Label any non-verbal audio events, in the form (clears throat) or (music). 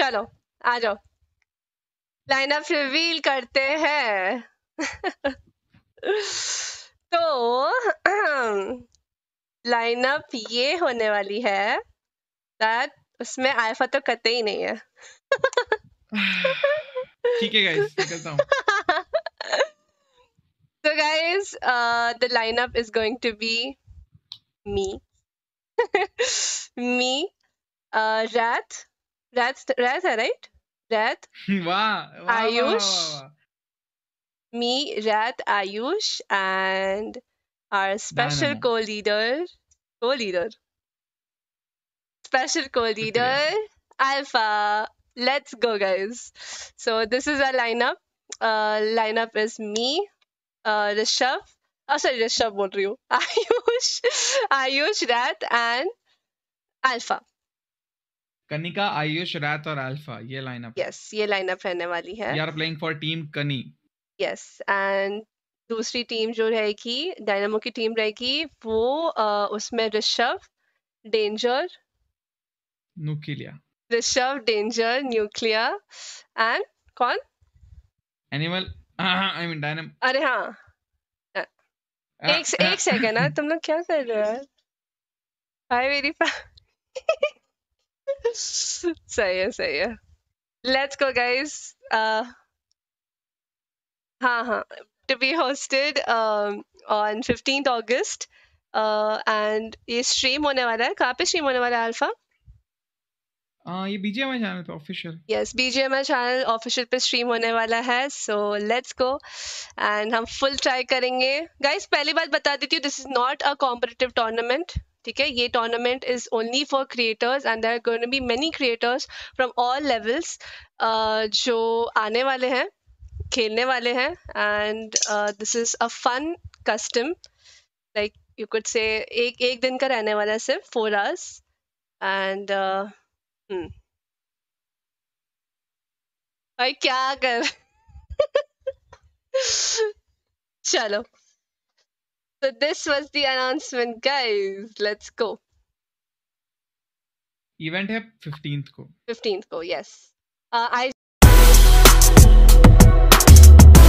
चलो आ जाओ lineup reveal करते हैं (laughs) तो लाइनअप (clears throat) ये होने वाली है दैट उसमें आयफा तो कते ही नहीं है ठीक है गाइस (laughs) तो guys the guys, uh, the lineup is going me be me, (laughs) uh, Rats, Raz, right? Rat. (laughs) wow. wow. Ayush. Me, Rat, Ayush, and our special no, no, no. co-leader, co-leader, special co-leader, Alpha. Let's go, guys. So this is our lineup. Uh, lineup is me, uh, Rishabh. Oh, sorry, Rishabh, बोल रही हूँ. (laughs) Ayush, Ayush, Rat, and Alpha. Kanika Ayush रात और alpha ये lineup yes ये lineup रहने वाली है you are playing for team कनी यस एंड दूसरी टीम जो रहेगी डायनामो की टीम रहेगी वो उसमें Rishabh danger Nucleya Rishabh danger Nucleya and कौन एनिमल आई मीन डायनामो अरे हाँ एक एक सेकंड ना हाँ, तुम लोग क्या कर रहे हो आई (laughs) वेरी (laughs) सही है सही है लेट्स गो गाइस हाँ हाँ to be hosted um, on 15th August. Uh, and ये stream होने वाला है कहाँ पे stream होने वाला है अल्फा uh, ये BGMI चैनल पे official yes BGMI channel official पे स्ट्रीम होने वाला है सो लेट्स गो एंड हम फुल ट्राई करेंगे गाइस पहली बात बता देती हूँ this is not a competitive tournament ठीक है ये tournament is only for creators and there gonna be many creators from all levels जो आने वाले हैं खेलने वाले हैं and this is a fun custom like you could say एक एक दिन का रहने वाला है सिर्फ फोर आवर्स एंड भाई क्या कर (laughs) चलो So this was the announcement, guys. Let's go. Event है फिफ्टींथ 15th. फिफ्टींथ को यस uh, I.